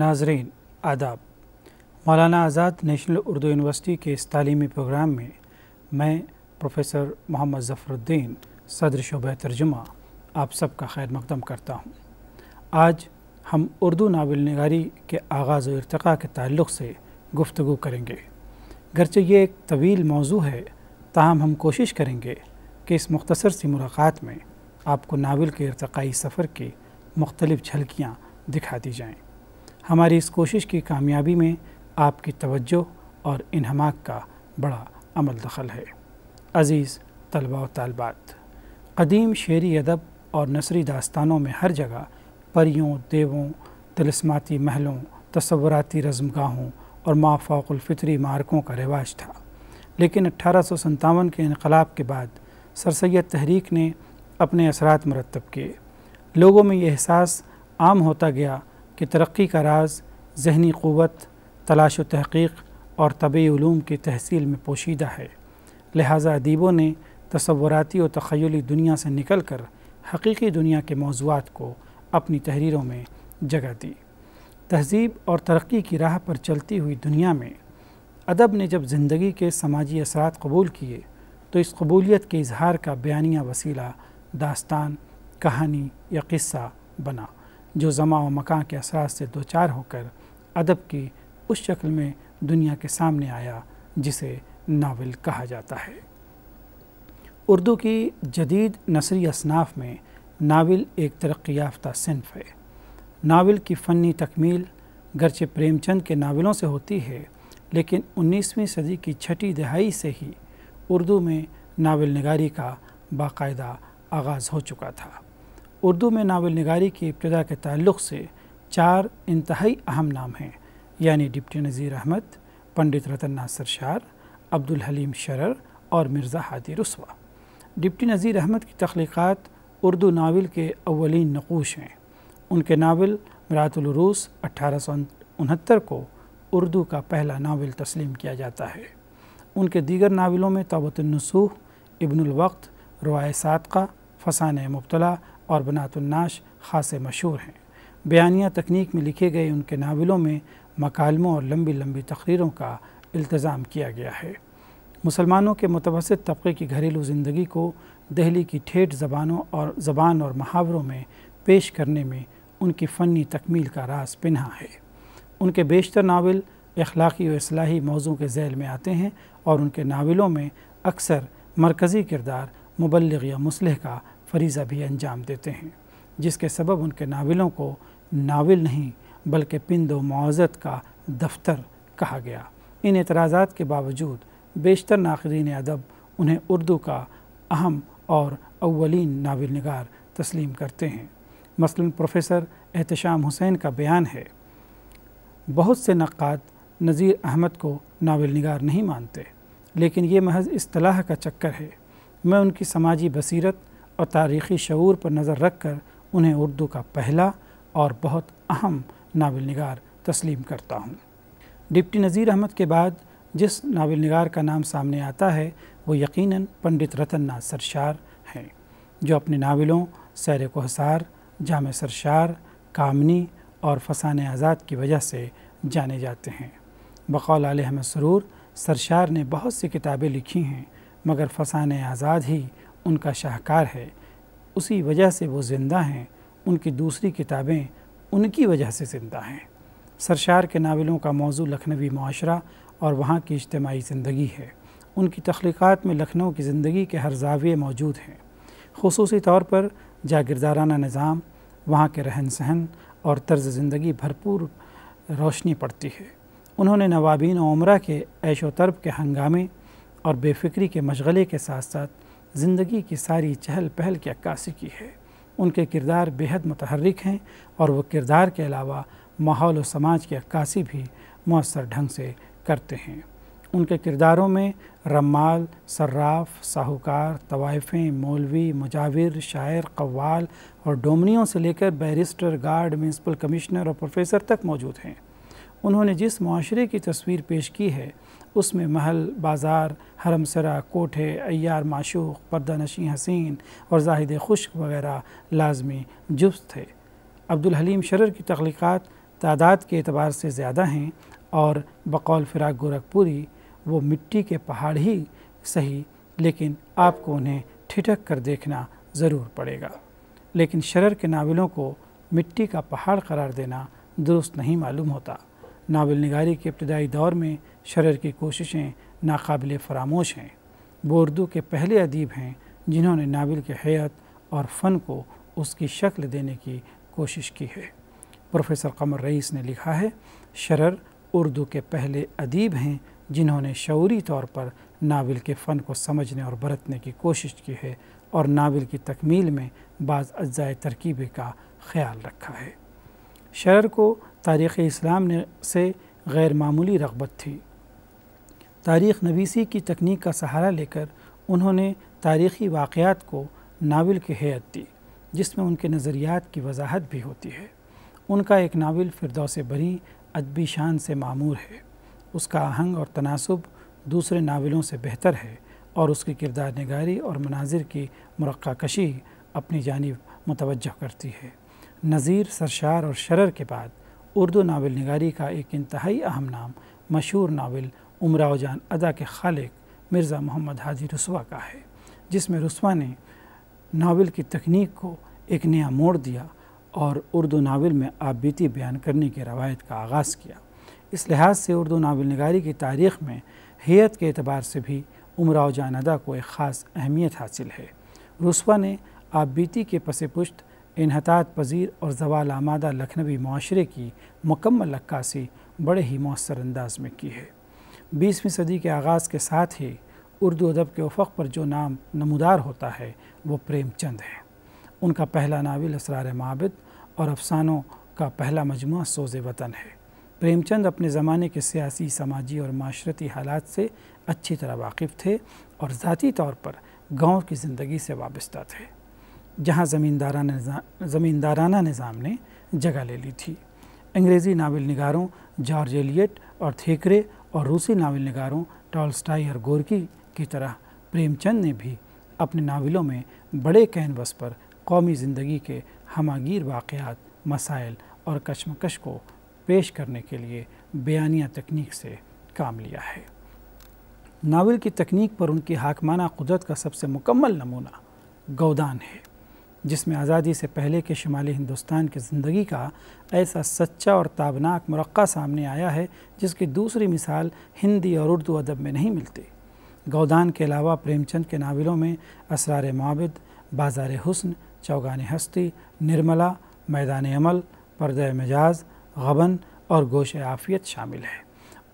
नाजरीन आदाब मौलाना आज़ाद नेशनल उर्दू यूनिवर्सिटी के इस तलीमी प्रोग्राम में मैं प्रोफेसर मोहम्मद ज़फ़रुद्दीन सदर शुब तर्जुमा आप सबका खैर मकदम करता हूँ आज हम उर्दू नावल नगारी के आगाज़ और इरतका के ताल्लुक़ से गुफ्तु करेंगे गरचे ये एक तवील मौजू है ताहम हम कोशिश करेंगे कि इस मुख्तर सी मुलाकात में आपको नावल के इरतकई सफ़र की मुख्तलिफ़ झलकियाँ दिखा दी जाएँ हमारी इस कोशिश की कामयाबी में आपकी तवज्जो और इनहमाक का बड़ा अमल दखल है अज़ीज़ तलबा व तलबात कदीम शेरी अदब और नसरी दास्तानों में हर जगह परियों देवों तलस्माती महलों तस्वराती रज़मगाहों और माफ़ाकुलफ़ितरी मार्कों का रिवाज था लेकिन अट्ठारह सौ सत्तावन के इनकलाब के बाद सर सैद तहरीक ने अपने असरात मरतब किए लोगों में यह एहसास आम होता गया कि तरक्की का राज जहनी क़वत तलाश व तहक़ीक़ और ओलूम की तहसील में पोशीदा है लिहाजा अदीबों ने तस्वराती और तखयली दुनिया से निकल कर हकीकी दुनिया के मौजूद को अपनी तहरीरों में जगह दी तहजीब और तरक्की की राह पर चलती हुई दुनिया में अदब ने जब ज़िंदगी के समाजी असरात कबूल किए तो इस कबूलीत के इजहार का बयानिया वसीला दास्तान कहानी या किस्सा बना जो जमा व मकान के असरा से दो चार होकर अदब की उस शक्ल में दुनिया के सामने आया जिसे नावल कहा जाता है उर्दू की जदीद नसरी असनाफ में नावल एक तरक् याफ्ता सिनफ है नावल की फ़नी तकमील गरचे प्रेमचंद के नावलों से होती है लेकिन 19वीं सदी की छठी दहाई से ही उर्दू में नावल नगारी का बाकायदा आगाज़ हो चुका था उर्दू में नावल नगारी की इब्तदा के ताल्लुक़ से चार इंतहाई अहम नाम हैं यानी डिप्टी नज़ीर अहमद पंडित रतन नासर शार अब्दुल हलीम शरर और मिर्ज़ा हादी रसवा डिप्टी नज़ीर अहमद की तख्लीक़ात उर्दू नावल के अवलिन नक़ूश हैं उनके नावल मरातलरूस अठारह को उर्दू का पहला नावल तस्लीम किया जाता है उनके दीगर नावलों में तबतनसूह इबनवक़्त रवाय सादका फसान मुबतला और बनातुलनाश ख़ास मशहूर हैं बयानिया तकनीक में लिखे गए उनके नावलों में मकालमों और लंबी लंबी तकरीरों का इल्तज़ाम किया गया है मुसलमानों के मुतवसत तबके की घरेलू ज़िंदगी को दहली की ठेठ ज़बानों और ज़बान और मुहावरों में पेश करने में उनकी फ़नी तकमील का रास पिन्हा है उनके बेशतर नावल अखलाक़ी और असलाही मौजों के जैल में आते हैं और उनके नावलों में अक्सर मरकज़ी किरदार मुबलग या मुसलह का फरीज़ा भी अंजाम देते हैं जिसके सबब उनके नावलों को नावल नहीं बल्कि पिंदो मुआजत का दफ्तर कहा गया इन एतराज़ा के बावजूद बेशतर नाकरीन अदब उन्हें उर्दू का अहम और अवलिन नावल नगार तस्लीम करते हैं मसलन प्रोफेसर एहतशाम हुसैन का बयान है बहुत से नक़ाद नज़ीर अहमद को नावल नगार नहीं मानते लेकिन ये महज असलाह का चक्कर है मैं उनकी समाजी बसीरत और तारीख़ी शूर पर नज़र रख कर उन्हें उर्दू का पहला और बहुत अहम नावल नगार तस्लीम करता हूँ डिप्टी नज़ीर अहमद के बाद जिस नावल नगार का नाम सामने आता है वो यकीन पंडित रतन नाथ सरशार हैं जो अपने नावलों सैर कोसार जाम सरशार कामनी और फसान आज़ाद की वजह से जाने जाते हैं बकौल आल अहमद सरूर सरशार ने बहुत सी किताबें लिखी हैं मगर फसान आज़ाद ही उनका शाहकार है उसी वजह से वो ज़िंदा हैं उनकी दूसरी किताबें उनकी वजह से ज़िंदा हैं सरशार के नावलों का मौजू लखनवी माशरा और वहाँ की इज्तमाही ज़िंदगी है उनकी तख्लीक़ात में लखनऊ की ज़िंदगी के हर जाविये मौजूद हैं खसूस तौर पर जागिरदाराना निज़ाम वहाँ के रहन सहन और तर्ज ज़िंदगी भरपूर रोशनी पड़ती है उन्होंने नवाबीन उम्र के ऐशो तरब के हंगामे और बेफिक्री के मशगले के साथ साथ ज़िंदगी की सारी चहल पहल की अक्कासी की है उनके किरदार बेहद मतहरक हैं और वो किरदार के अलावा माहौल व समाज की अक्कासी भी मौसर ढंग से करते हैं उनके किरदारों में रमाल सर्राफ साहूकार तवाइफ़ें मौलवी मुजाविर शायर कव्वाल और डोमनियों से लेकर बैरिस्टर गार्ड म्यूनसिपल कमिश्नर और प्रोफेसर तक मौजूद हैं उन्होंने जिस माशरे की तस्वीर पेश की है उसमें महल बाज़ार हरम कोठे अयार माशूक पर्दा नशी हसीन और जाहिद खुश्क वगैरह लाजमी जुस्त थे अब्दुल हलीम शरर की तख्लीक़ात तादाद के अतबार से ज़्यादा हैं और बकौल फ़िराक गोरखपुरी वो मिट्टी के पहाड़ ही सही लेकिन आपको उन्हें ठिठक कर देखना ज़रूर पड़ेगा लेकिन शरर के नावलों को मिट्टी का पहाड़ करार देना दुरुस्त नहीं मालूम होता नावल नगारी के इब्तदाई दौर में शरर की कोशिशें नाकबिल फरामोश हैं वो उर्दू के पहले अदीब हैं जिन्होंने नावल के हयात और फ़न को उसकी शक्ल देने की कोशिश की है प्रोफेसर कमर रईस ने लिखा है शरर उर्दू के पहले अदीब हैं जिन्होंने शौरी तौर पर नावल के फ़न को समझने और बरतने की कोशिश की है और नावल की तकमील में बाज़ अज्ज़ाए तरकीबे का ख्याल रखा है शहर को तारीख़ इस्लाम ने से गैर मामूली रगबत थी तारीख़ नवीसी की तकनीक का सहारा लेकर उन्होंने तारीख़ी वाक़ात को नावल की हैत दी जिसमें उनके नज़रियात की वजाहत भी होती है उनका एक नावल फिरदौस बरी अदबी शान से मामूर है उसका आहंग और तनासब दूसरे नावलों से बेहतर है और उसकी किरदार नगारी और मनाजिर की मरक्कशी अपनी जानब मुतवजह करती है नज़ीर सरशार और शरर के बाद उर्दू नावल नगारी का एक इंतहाई अहम नाम मशहूर नावल उमराव जान अदा के खालिक मिर्ज़ा मोहम्मद हाजी रसवा का है जिसमें रसवा ने नावल की तकनीक को एक नया मोड़ दिया और उर्दू नावल में आबीती बयान करने की रवायत का आगाज़ किया इस लिहाज से उर्दू नावल नगारी की तारीख़ में हैत के अतबार से भी उमराव जान अदा को एक ख़ास अहमियत हासिल है रसवा ने आबीती के पसपुश्त इनहतात पजीर और जवाल आमादा लखनवी माशरे की मुकम्मल अक्कासी बड़े ही मौसर अंदाज में की है बीसवीं सदी के आगाज़ के साथ ही उर्दू अदब के उफ़ पर जो नाम नमदार होता है वह प्रेमचंद है उनका पहला नावल असरार मबद और अफसानों का पहला मजमू सोज़ वतन है प्रेमचंद अपने ज़माने के सियासी समाजी और माशरती हालात से अच्छी तरह वाकिफ़ थे और ज़ाती तौर पर गाँव की ज़िंदगी से वाबस्ता थे जहाँ ज़मींदाराना निज़ाम ज़मींदाराना निज़ाम ने जगह ले ली थी अंग्रेज़ी नावल नगारों जॉर्ज एलियट और थेकरे और रूसी नावल नगारों टॉलस्टाई और गोरकी की तरह प्रेमचंद ने भी अपने नावलों में बड़े कैनवस पर कौमी ज़िंदगी के हमागीर वाक़ात मसाइल और कशमकश को पेश करने के लिए बयानिया तकनीक से काम लिया है नावल की तकनीक पर उनकी हाकमाना कुदरत का सबसे मुकम्मल नमूना गोदान है जिसमें आज़ादी से पहले के शुमाली हिंदुस्तान की ज़िंदगी का ऐसा सच्चा और ताबनाक मरक़ा सामने आया है जिसकी दूसरी मिसाल हिंदी और उर्दू अदब में नहीं मिलती गौदान के अलावा प्रेमचंद के नावलों में असरार मबद बाजार हसन चौगान हस्ती निर्मला मैदान अमल परद मजाज गबन और गोश आफ़ियत शामिल है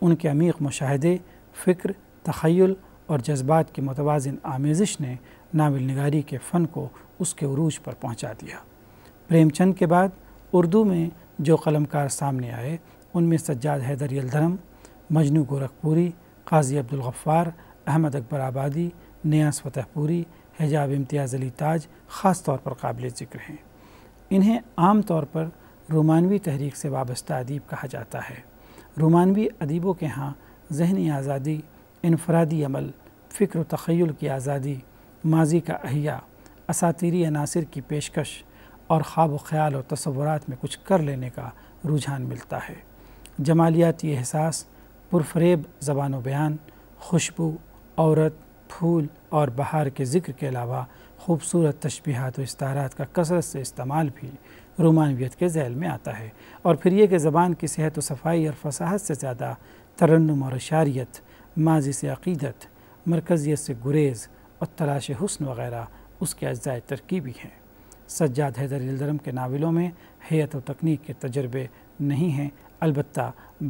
उनके अमीक मुशाहदे फ़िक्र तखयल और जज्बात की मतवाजन आमेजिश ने नावल नगारी के फ़न को उसके उरूज पर पहुंचा दिया प्रेमचंद के बाद उर्दू में जो कलमकार सामने आए उनमें सज्जाद हैदर यलधरम मजनू गोरखपुरी काजी अब्दुलगफ़ार अहमद अकबर आबादी न्यास फतेहपुरी हिजाब इम्तियाज़ अली ताज ख़ास तौर पर काबिल ज़िक्र हैं इन्हें आम तौर पर रोमानवी तहरीक से वाबस्ता अदीब कहा जाता है रोमानवी अदीबों के यहाँ जहनी आज़ादी इनफरादी अमल फ़िक्र तखयल की आज़ादी माजी का अहिया असातीरी अनासर की पेशकश और ख्वाब ख्याल और तस्वुरात में कुछ कर लेने का रुझान मिलता है जमालियाती एहसास पुरफरेब जबान बयान खुशबू औरत फूल और बहार के ज़िक्र के अलावा खूबसूरत तशबीहत और इस्तारात का कसरत से इस्तेमाल भी रोमानवियत के जैल में आता है और फिर यह कि ज़बान की सेहत व सफाई और फसाहत से ज़्यादा तरन्नम और शारियत माजी से अकीदत मरकज़ियत से गुरेज़ और तलाश हसन वगैरह उसके अज्जाए तरकीबी हैं सज्जाद हैदर यलदरम के नावलों में हैत व तकनीक के तजर्बे नहीं हैं अलबत्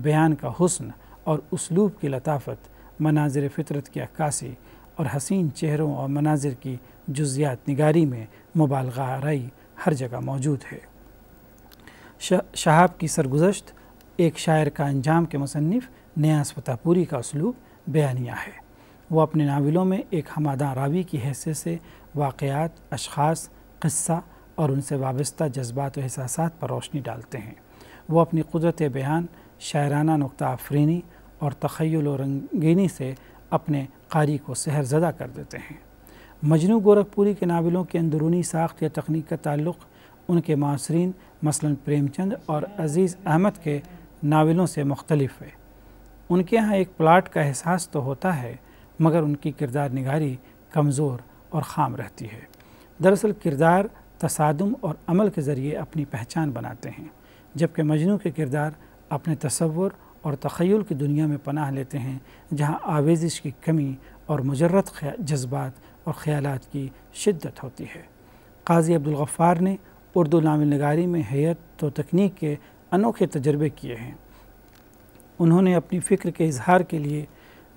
बयान का हसन और उसलूब की लताफत मनाजिर फितरत की अक्सी और हसीन चेहरों और मनाजिर की जुजियात निगारी में मुबालगा आरई हर जगह मौजूद है शहाब की सरगुजश्त एक शायर का अंजाम के मुसनफ़ नयाज फताहपुरी का उसलूब बयानिया है वो अपने नावलों में एक हमादा रावी की हैसियत से वाक़ात अशास क़स्सा और उनसे वाबस्ता जज्बात अहसास एहसास पर रोशनी डालते हैं वो अपनी कुदरत बयान शायराना नुकता आफरीनी और तखयल रंगीनी से अपने कारी को सहरजदा कर देते हैं मजनू गोरखपुरी के नावलों के अंदरूनी साख्त या तकनीक का ताल्लुक़ उनके मासरीन मसलन प्रेमचंद और अज़ीज़ अहमद के नावलों से मुख्तलफ़ है उनके यहाँ एक प्लाट का एहसास तो होता है मगर उनकी किरदार निगारी कमज़ोर और खाम रहती है दरअसल किरदार तसादम और अमल के ज़रिए अपनी पहचान बनाते हैं जबकि मजनू के किरदार अपने तस्वुर और तखयल की दुनिया में पनाह लेते हैं जहाँ आवेजिश की कमी और मुजरत जज्बात और ख़्याल की शिद्दत होती है काजी अब्दुलगफ़ार ने उर्दू नावल नगारी में हैत तो तकनीक के अनोखे तजर्बे किए हैं उन्होंने अपनी फ़िक्र के इजहार के लिए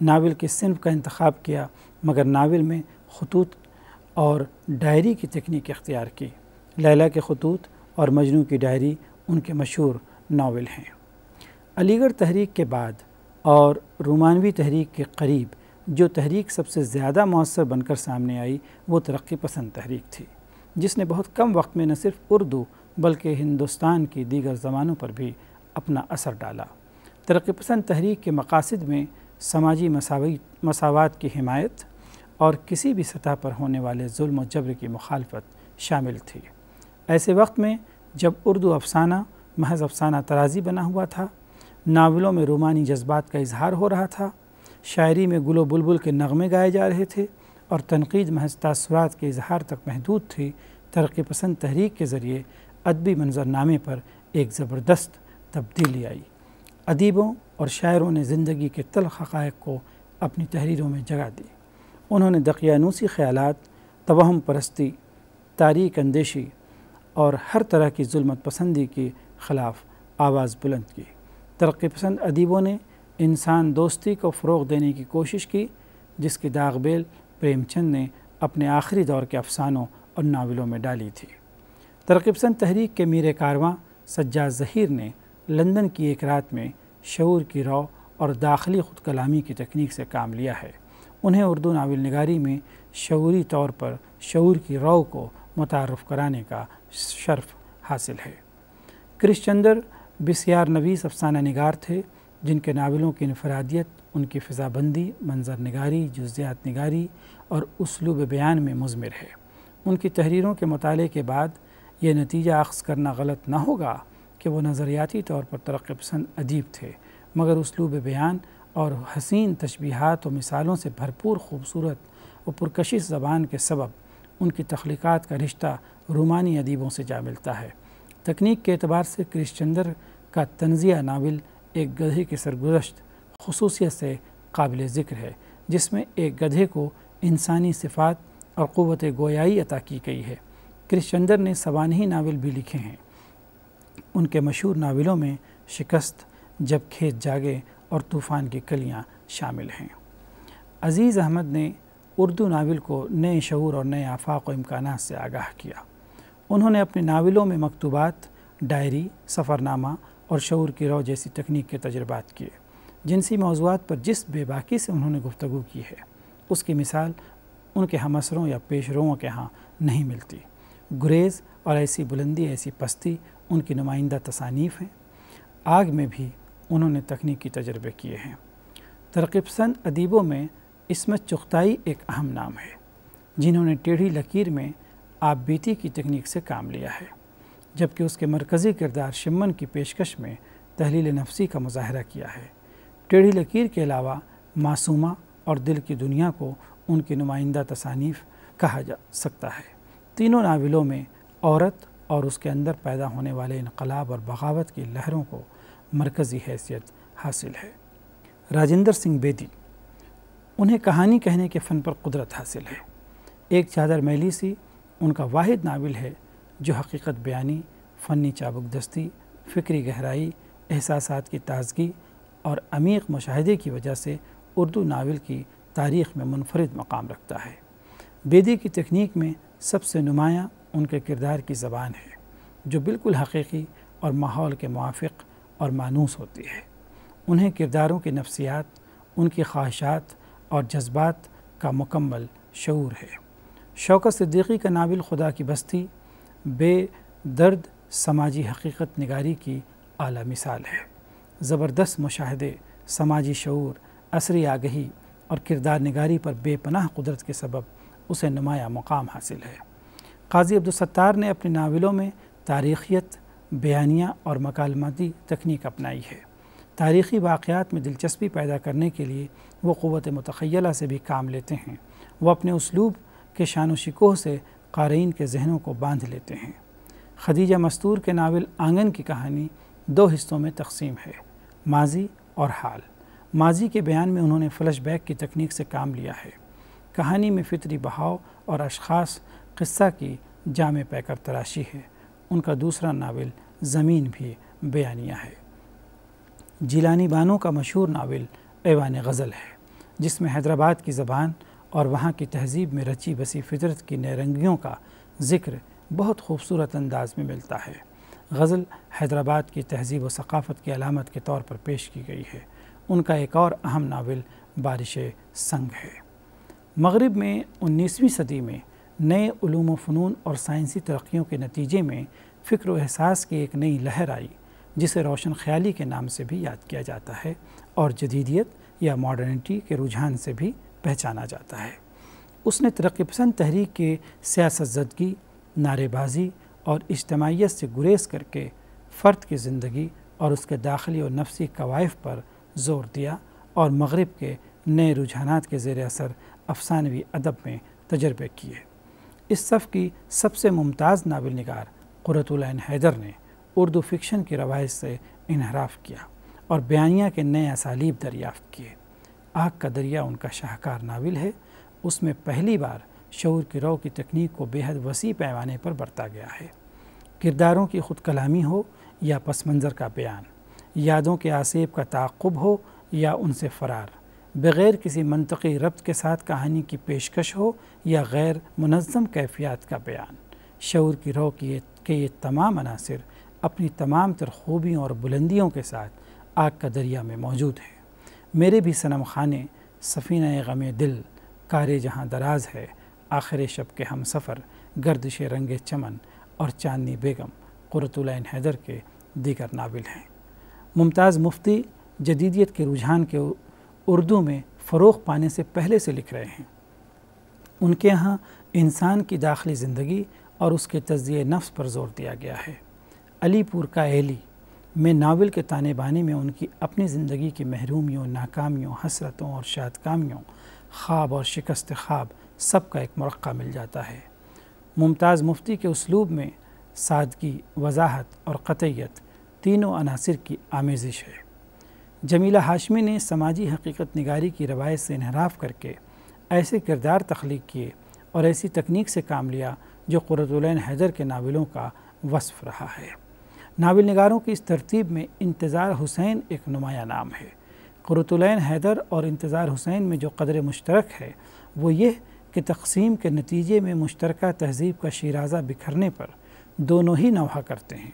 नावल के सिनफ का इंतखब किया मगर नावल में खतूत और डायरी की तकनीक इख्तियार की लैला के खतूत और मजनू की डायरी उनके मशहूर नावल हैं अलीगढ़ तहरीक के बाद और रोमानवी तहरीक के करीब जो तहरीक सबसे ज़्यादा मौसर बनकर सामने आई वो तरक्की पसंद तहरीक थी जिसने बहुत कम वक्त में न सिर्फ उर्दू बल्कि हिंदुस्तान की दीगर ज़बानों पर भी अपना असर डाला तरक्की पसंद तहरीक के मकासद में समाजी मसावी मसावत की हिमायत और किसी भी सतह पर होने वाले जुल्म जबर की मुखालफत शामिल थी ऐसे वक्त में जब उर्दू अफसाना महज अफसाना तराजी बना हुआ था नावलों में रोमानी जज्बात का इजहार हो रहा था शायरी में गुलो बुलबुल के नगमे गाए जा रहे थे और तनकीद महज तसरात के इजहार तक महदूद थी तरक् पसंद तहरीक के ज़रिए अदबी मंजरनामे पर एक ज़बरदस्त तब्दीली आई अदीबों और शायरों ने ज़िंदगी के तलख हक़ को अपनी तहरीरों में जगह दी उन्होंने दकियानूसी ख्याल तवाहम परस्ती तारीख अंदेशी और हर तरह की जुलमत पसंदी के ख़िलाफ़ आवाज़ बुलंद की तरक्की पसंद अदीबों ने इंसान दोस्ती को फ़रोग देने की कोशिश की जिसकी दागबेल प्रेमचंद ने अपने आखिरी दौर के अफसानों और नावलों में डाली थी तरकीब पसंद तहरीक के मीर कारवां सज्जा जहीर ने लंदन की एक रात में शूर की रौ और दाखिली खुद कलामी की तकनीक से काम लिया है उन्हें उर्दू नावल नगारी में शूरी तौर पर शूर की रौ को मुतारफ़ कराने का शर्फ हासिल है क्रिश्चंदर बिसार नवीस अफसाना नगार थे जिनके नावलों की इनफरादियत उनकी फ़िज़ाबंदी मंजर नगारी जुज़ियात नगारी और उसलूब बयान में मुजमर है उनकी तहरीरों के मताले के बाद यह नतीजा अक्स करना गलत ना होगा कि वो नज़रियाती तौर पर तरक् पसंद अदीब थे मगर उसलूब बयान और हसीन तशबीहात व मिसालों से भरपूर खूबसूरत व पुरकशिश ज़बान के सबब उनकी तख्लीक़ात का रिश्ता रूमानी अदीबों से जा मिलता है तकनीक के अतबार से क्रिश्चंदर का तनज़िया नावल एक गधे की सरगुजशत खसूसियत से काबिल ज़िक्र है जिसमें एक गधे को इंसानी सिफात और क़वत गोयाई अता की गई है क्रिश्चंदर ने सवानही नावल भी लिखे हैं उनके मशहूर नावलों में शिकस्त जब खेत जागे और तूफ़ान की कलियाँ शामिल हैं अज़ीज़ अहमद ने उर्दू नावल को नए शहूर और नए आफाक इम्कान से आगाह किया उन्होंने अपने नावलों में मकतूबात डायरी सफ़रनामा और शूर की रौ जैसी तकनीक के तजर्बात किए जिनसी मौजूद पर जिस बेबाकी से उन्होंने गुफ्तु की है उसकी मिसाल उनके हमसरों या पेशरों के यहाँ नहीं मिलती गुरेज़ और ऐसी बुलंदी ऐसी पस्ती उनकी नुमाइंदा तसानीफ़ हैं आग में भी उन्होंने तकनीकी तजर्बे किए हैं तरकीबसंद अदीबों में इसमत चुख्ताई एक अहम नाम है जिन्होंने टेढ़ी लकीर में आप बीती की तकनीक से काम लिया है जबकि उसके मरकज़ी किरदार शिमन की पेशकश में तहलील नफसी का मुजाहरा किया है टेढ़ी लकीर के अलावा मासूमा और दिल की दुनिया को उनकी नुमाइंदा तसानीफ़ कहा जा सकता है तीनों नावलों में औरत और उसके अंदर पैदा होने वाले इनकलाब और बगावत की लहरों को मरकज़ी हैसियत हासिल है राजेंद्र सिंह बेदी उन्हें कहानी कहने के फ़न पर कुदरत हासिल है एक चादर मैली सी उनका वाद नावल है जो हकीकत बयानी फ़नी चाबुकदस्ती फ़िक्री गहराई एहसास की ताजगी और अमीक मुशाहे की वजह से उर्दू नावल की तारीख में मुनफरद मकाम रखता है बेदी की तकनीक में सबसे नुमायाँ उनके किरदार की ज़बान है जो बिल्कुल हकीकी और माहौल के मुआफ़ और मानूस होती है उन्हें किरदारों की नफसियात उनकी ख्वाहिशात और जज्बात का मुकम्मल शूर है शौकत सिद्दीकी का नावल खुदा की बस्ती बेदर्द समाजी हकीकत निगारी की आला मिसाल है ज़बरदस्त मुशाहदे समाजी शूर असरी आगही और किरदार निगारी पर बेपनाह कुदरत के सबब उसे नुमाया मुकाम हासिल है काजी अब्दुलसत्तार ने अपने नावलों में तारीखियत बयानिया और मकालमती तकनीक अपनाई है तारीख़ी वाक़ात में दिलचस्पी पैदा करने के लिए वो क़वत मतखैला से भी काम लेते हैं वह अपने उसलूब के शान शिकोह से क़ारीन के जहनों को बांध लेते हैं खदीजा मस्तूर के नावल आंगन की कहानी दो हिस्सों में तकसीम है माजी और हाल माजी के बयान में उन्होंने फ़्लैश की तकनीक से काम लिया है कहानी में फितरी बहाव और अशखास क़स्सा की जाम पैकर तराशी है उनका दूसरा नावल ज़मीन भी बयानिया है जिलानी बानो का मशहूर नावल एवान गज़ल है जिसमें हैदराबाद की ज़बान और वहाँ की तहजीब में रची बसी फितरत की नरंगियों का ज़िक्र बहुत खूबसूरत अंदाज में मिलता है गज़ल हैदराबाद की तहजीब व सकाफ़त की अलामत के तौर पर पेश की गई है उनका एक और अहम नावल बारिश संग है मगरब में उन्नीसवीं सदी में नए ूम फ़नून और साइंसी तरक्कियों के नतीजे में फ़िक्र एहसास की एक नई लहर आई जिसे रोशन ख्याली के नाम से भी याद किया जाता है और जदीदियत या मॉडर्निटी के रुझान से भी पहचाना जाता है उसने तरक्की पसंद तहरीक के सियासत जदगी नारेबाजी और इज्तमाहीत से गुरेज करके फ़र्द की ज़िंदगी और उसके दाखिली और नफसी कवायफ पर जोर दिया और मगरब के नए रुझान के ज़ेर असर अफसानवी अदब में तजर्बे किए इस सफ़ की सबसे मुमताज़ नावल नगार क़ुरतुल्न हैदर ने उर्दू फिक्शन की रवायत से इनहराफ किया और बयानिया के नए असालीब दरियाफ्त किए आग का दरिया उनका शाहकार नावल है उसमें पहली बार शौर की रो की तकनीक को बेहद वसी पैमाने पर बरता गया है किरदारों की खुद कलामी हो या पस मंज़र का बयान यादों के आसेब का ताक़ुब हो या उनसे फ़रार बग़ैर किसी मनतकी रब्त के साथ कहानी की पेशकश हो या गैर मुनम कैफियात का बयान शूर की रो की के ये तमाम अनासर अपनी तमाम तर खूबियों और बुलंदियों के साथ आग का दरिया में मौजूद है मेरे भी सनम खाने सफीना गम दिल कार जहाँ दराज है आखिर शब के हम सफ़र गर्दश रंग चमन और चांदनी बेगम कुरतुलैन हैदर के दीगर नावल हैं मुमताज़ मुफ्ती जदीदियत के रुझान के उर्दू में फ़रोग पाने से पहले से लिख रहे हैं उनके यहाँ इंसान की दाखिली ज़िंदगी और उसके तजिए नफ्स पर जोर दिया गया है अलीपुर का एली में नावल के ताने बाने में उनकी अपनी ज़िंदगी की महरूमियों नाकामियों हसरतों और शादकामियों ख्वाब और शिकस्त ख्वाब सब का एक मरक़ा मिल जाता है मुमताज़ मुफ्ती के उसलूब में सादगी वजाहत और कतैत तीनों अनासर की आमेजिश है जमीला हाशमी ने समाजी हकीकत निगारी की रवायत से इनहराफ करके ऐसे किरदार तख्लीक किए और ऐसी तकनीक से काम लिया जो कुरतुलैन हैदर के नावलों का वसफ़ रहा है नावल नगारों की इस तरतीब में इंतज़ार हुसैन एक नुमाया नाम है कुरतुलैन हैदर और इंतज़ार हुसैन में जो कदर मुश्तरक है वो ये कि तकसीम के नतीजे में मुश्तरक तहजीब का शराजा बिखरने पर दोनों ही नवा करते हैं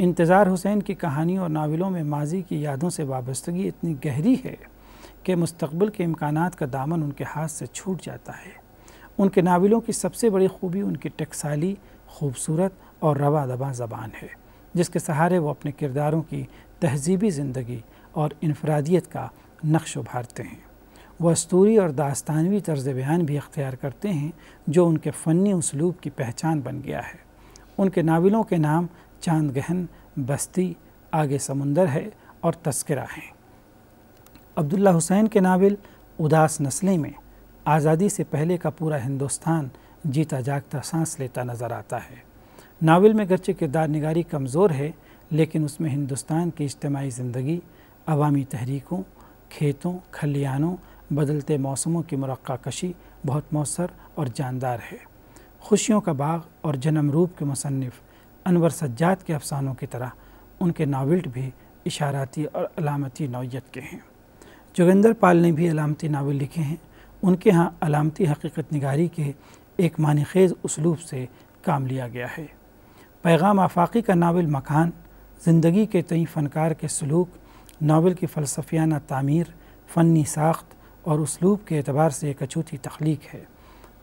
इंतज़ार हुसैन की कहानियों और नावलों में माजी की यादों से वाबस्तगी इतनी गहरी है कि मुस्तबिल के इम्कान का दामन उनके हाथ से छूट जाता है उनके नावलों की सबसे बड़ी खूबी उनकी टकसाली खूबसूरत और रवा दबा ज़बान है जिसके सहारे वो अपने किरदारों की तहजीबी ज़िंदगी और इनफरादियत का नक्श उभारते हैं वह अस्तूरी और दास्तानवी तर्ज बयान भी अख्तियार करते हैं जो उनके फ़नी उसलूब की पहचान बन गया है उनके नावलों के नाम चांद गहन बस्ती आगे समुंदर है और तस्करा है अब्दुल्ला हुसैन के नावल उदास नस्लें में आज़ादी से पहले का पूरा हिंदुस्तान जीता जागता सांस लेता नज़र आता है नावल में गर्चे किरदार निगारी कमज़ोर है लेकिन उसमें हिंदुस्तान की इज्तमाही ज़िंदगी अवामी तहरीकों खेतों खलियानों बदलते मौसमों की मरक्का कशी बहुत मौसर और जानदार है खुशियों का बाग और जन्म रूप के मुसनफ़ अनवर सज्जाद के अफसानों की तरह उनके नावल्ट भी इशाराती और अलामती नौीयत के हैं जोगिंदर पाल ने भी अलामती नावल लिखे हैं उनके यहाँ अलामती हकीकत नगारी के एक मानखेज़ उसलूब से काम लिया गया है पैगाम आफाकी का नावल मकान ज़िंदगी के तई फ़नकार के सलूक नावल की फ़लसफियाना तामीर फ़नी साख्त और उसलूब के अतबार से एक अछूती तख्लीक है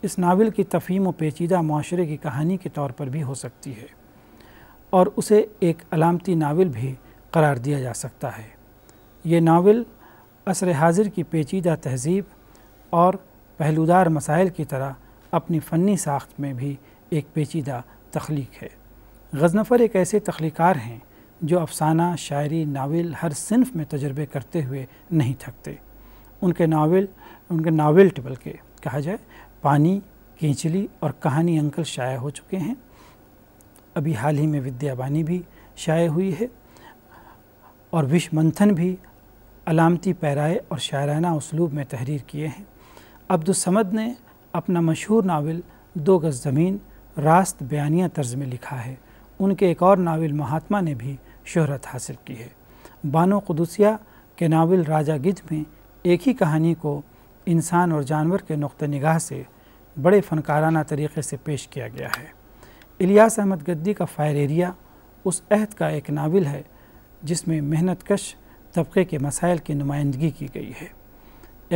इस नावल की तफीम व पेचीदा माशरे की कहानी के तौर पर भी हो सकती है और उसे एक अलामती नावल भी करार दिया जा सकता है ये नावल असर हाजिर की पेचीदा तहजीब और पहलूदार मसाइल की तरह अपनी फ़नी साख्त में भी एक पेचीदा तख्लीक है गज़नफ़र एक ऐसे तख्लीकार हैं जो अफसाना शायरी नावल हर सिनफ में तजर्बे करते हुए नहीं थकते उनके नावल उनके नावल्ट बल्कि कहा जाए पानी कींचली और कहानी अंकल शाया हो चुके हैं अभी हाल ही में विद्यावानी भी शाये हुई है और विश्व मंथन भी अलामती पैराए और शायराना उसलूब में तहरीर किए हैं अब्दुलसमद ने अपना मशहूर नावल दो गज़ ज़मीन रास्त बयानिया तर्ज में लिखा है उनके एक और नावल महात्मा ने भी शहरत हासिल की है बानो कदसिया के नावल राजा गिज में एक ही कहानी को इंसान और जानवर के नुक़ नगाह से बड़े फ़नकाराना तरीके से पेश किया गया है इलियास अहमद गद्दी का फायर एरिया उस अहद का एक नावल है जिसमें मेहनत कश तबके के मसाइल की नुमाइंदगी की गई है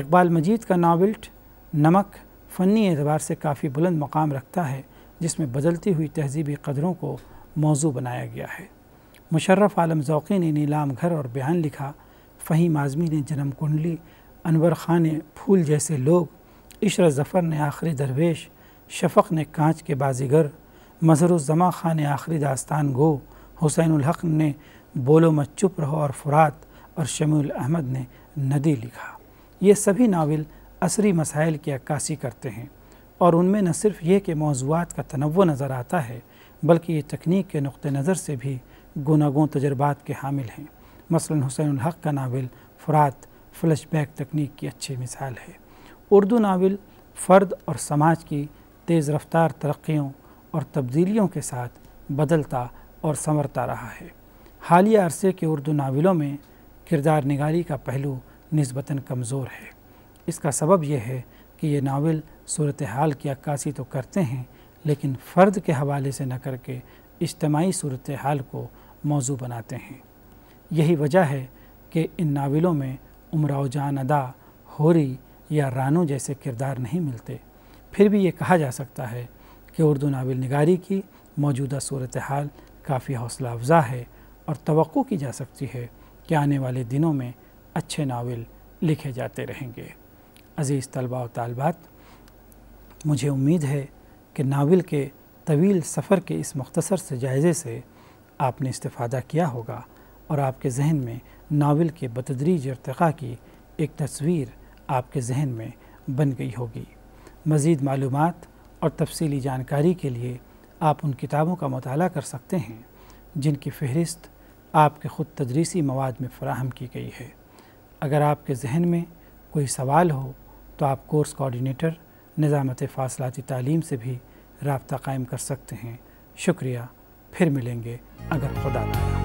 इकबाल मजीद का नावल्ट नमक फ़नी एतबार से काफ़ी बुलंद मकाम रखता है जिसमें बदलती हुई तहजीबी कदरों को मौजू बनाया गया है मुशर्रफ आलम ज़ौकी ने नीलाम घर और बयान लिखा फ़हीम आज़मी ने जन्म कुंडली अनवर ख़ान ने फूल जैसे लोग इशर ज़फ़र ने आखिरी दरवेश शफ़क ने कांच के बाजीगर मज़रुज़मा ख़ान आखिरी दास्तान गो हुसैन हक ने बोलो मत चुप रहो और फुरात और शमील अहमद ने नदी लिखा ये सभी नावल असरी मसाइल की अक्कासी करते हैं और उनमें न सिर्फ ये कि मौजूद का तनव नज़र आता है बल्कि ये तकनीक के नुक़ नज़र से भी गुनागों तजर्बात के हामिल हैं मसला हुसैन हक का नावल फुरात फ्लैश बैक तकनीक की अच्छी मिसाल है उर्दू नावल फ़र्द और समाज की तेज़ रफ्तार तरक्यों और तब्दीलियों के साथ बदलता और संवरता रहा है हालिया अरसे के उर्दू नावलों में किरदार निगारी का पहलू नस्बता कमज़ोर है इसका सबब यह है कि ये नावल सूरत हाल की अक्कासी तो करते हैं लेकिन फ़र्द के हवाले से न करके इज्तमाही सूरत हाल को मौजू बनाते हैं यही वजह है कि इन नावलों में उमराव जान अदा होरी या रानू जैसे किरदार नहीं मिलते फिर भी ये कहा जा सकता है कि उर्दू नावल नगारी की मौजूदा सूरत हाल काफ़ी हौसला अफजा है और तो की जा सकती है कि आने वाले दिनों में अच्छे नावल लिखे जाते रहेंगे अज़ीज़ तलबा और तलबात मुझे उम्मीद है कि नावल के तवील सफ़र के इस मख्तसर से जायज़े से आपने इस्ता किया होगा और आपके जहन में नावल के बतदरीज इरतक़ा की एक तस्वीर आपके जहन में बन गई होगी मज़ीद मालूम और तफसीली जानकारी के लिए आप उन किताबों का मताल कर सकते हैं जिनकी फहरिस्त आपके ख़ुद तदरीसी मवाद में फ़राहम की गई है अगर आपके जहन में कोई सवाल हो तो आप कोर्स कोऑर्डिनेटर निज़ामत फासलाती तालीम से भी रबता कायम कर सकते हैं शुक्रिया फिर मिलेंगे अगर खुदा ना